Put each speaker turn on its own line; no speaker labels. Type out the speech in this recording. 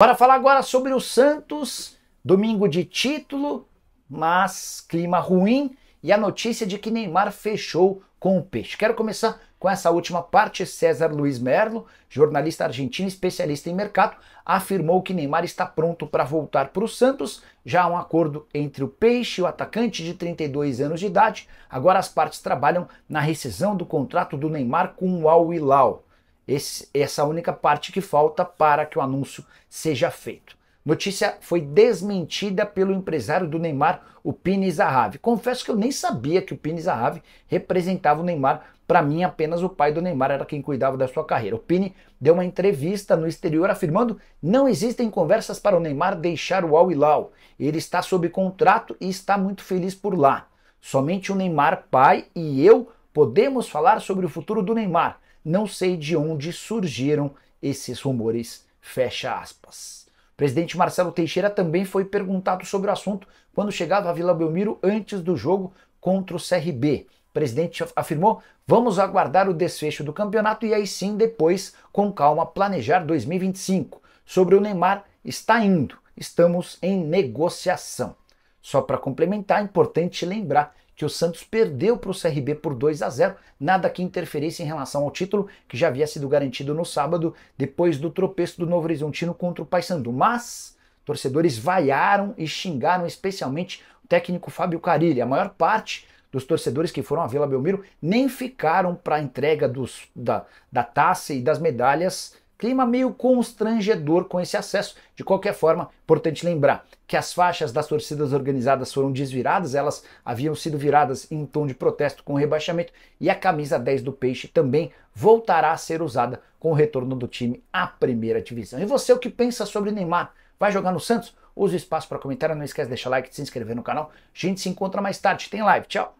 Para falar agora sobre o Santos, domingo de título, mas clima ruim e a notícia de que Neymar fechou com o Peixe. Quero começar com essa última parte. César Luiz Merlo, jornalista argentino especialista em mercado, afirmou que Neymar está pronto para voltar para o Santos. Já há um acordo entre o Peixe e o atacante de 32 anos de idade. Agora as partes trabalham na rescisão do contrato do Neymar com o Al Hilal. Esse, essa única parte que falta para que o anúncio seja feito. Notícia foi desmentida pelo empresário do Neymar, o Pini Zahavi. Confesso que eu nem sabia que o Pini Zahavi representava o Neymar. Para mim, apenas o pai do Neymar era quem cuidava da sua carreira. O Pini deu uma entrevista no exterior afirmando não existem conversas para o Neymar deixar o Al Hilal. Ele está sob contrato e está muito feliz por lá. Somente o Neymar pai e eu podemos falar sobre o futuro do Neymar não sei de onde surgiram esses rumores. Fecha aspas. O presidente Marcelo Teixeira também foi perguntado sobre o assunto quando chegava a Vila Belmiro antes do jogo contra o CRB. O presidente afirmou: vamos aguardar o desfecho do campeonato e aí sim, depois, com calma, planejar 2025. Sobre o Neymar, está indo, estamos em negociação. Só para complementar, é importante lembrar que o Santos perdeu para o CRB por 2 a 0, nada que interferisse em relação ao título que já havia sido garantido no sábado depois do tropeço do Novo Horizontino contra o Paysandu. Mas torcedores vaiaram e xingaram especialmente o técnico Fábio Carilli. A maior parte dos torcedores que foram à Vila Belmiro nem ficaram para a entrega dos, da, da taça e das medalhas clima meio constrangedor com esse acesso. De qualquer forma, importante lembrar que as faixas das torcidas organizadas foram desviradas, elas haviam sido viradas em tom de protesto com o rebaixamento, e a camisa 10 do Peixe também voltará a ser usada com o retorno do time à primeira divisão. E você, o que pensa sobre Neymar? Vai jogar no Santos? Use o espaço para comentário, não esquece de deixar like, de se inscrever no canal. A gente se encontra mais tarde, tem live, tchau!